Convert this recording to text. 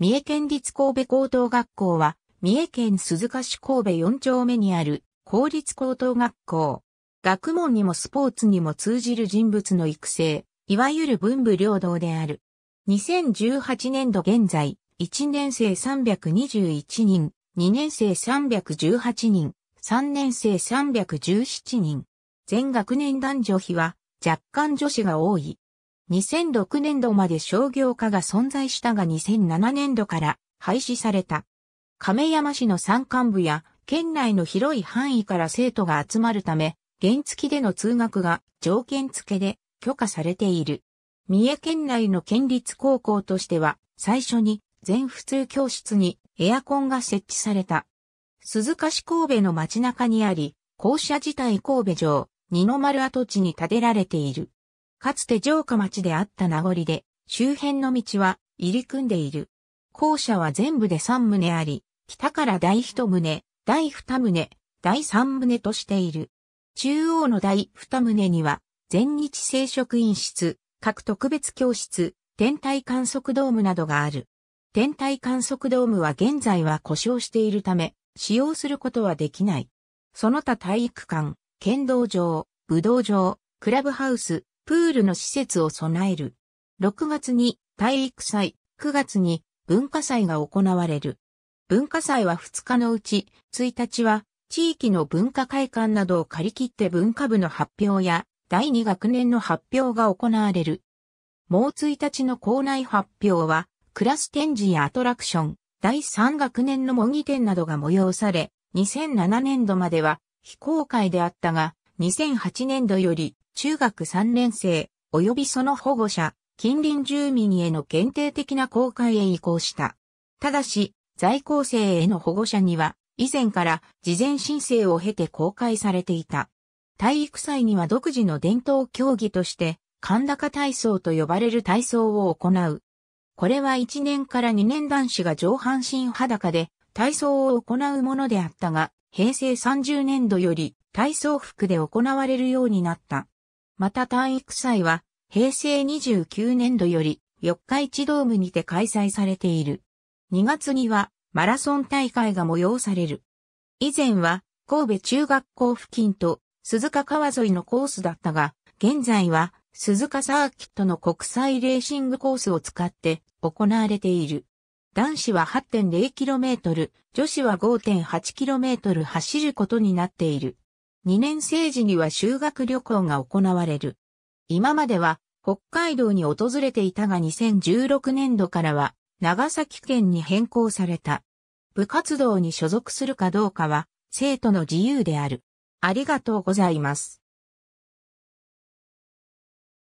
三重県立神戸高等学校は、三重県鈴鹿市神戸4丁目にある公立高等学校。学問にもスポーツにも通じる人物の育成、いわゆる文武両道である。2018年度現在、1年生321人、2年生318人、3年生317人。全学年男女比は若干女子が多い。2006年度まで商業化が存在したが2007年度から廃止された。亀山市の山間部や県内の広い範囲から生徒が集まるため、原付での通学が条件付けで許可されている。三重県内の県立高校としては、最初に全普通教室にエアコンが設置された。鈴鹿市神戸の街中にあり、校舎自体神戸城、二の丸跡地に建てられている。かつて城下町であった名残で、周辺の道は入り組んでいる。校舎は全部で3棟あり、北から第1棟、第2棟、第3棟としている。中央の第2棟には、全日生職員室、各特別教室、天体観測ドームなどがある。天体観測ドームは現在は故障しているため、使用することはできない。その他体育館、剣道場、武道場、クラブハウス、プールの施設を備える。6月に体育祭、9月に文化祭が行われる。文化祭は2日のうち、1日は地域の文化会館などを借り切って文化部の発表や第2学年の発表が行われる。もう1日の校内発表は、クラス展示やアトラクション、第3学年の模擬展などが催され、2007年度までは非公開であったが、2008年度より中学3年生、及びその保護者、近隣住民への限定的な公開へ移行した。ただし、在校生への保護者には、以前から事前申請を経て公開されていた。体育祭には独自の伝統競技として、神高体操と呼ばれる体操を行う。これは1年から2年男子が上半身裸で体操を行うものであったが、平成30年度より体操服で行われるようになった。また体育祭は平成29年度より四日市ドームにて開催されている。2月にはマラソン大会が催される。以前は神戸中学校付近と鈴鹿川沿いのコースだったが、現在は鈴鹿サーキットの国際レーシングコースを使って行われている。男子は 8.0km、女子は 5.8km 走ることになっている。2年生時には修学旅行が行われる。今までは北海道に訪れていたが2016年度からは長崎県に変更された。部活動に所属するかどうかは生徒の自由である。ありがとうございます。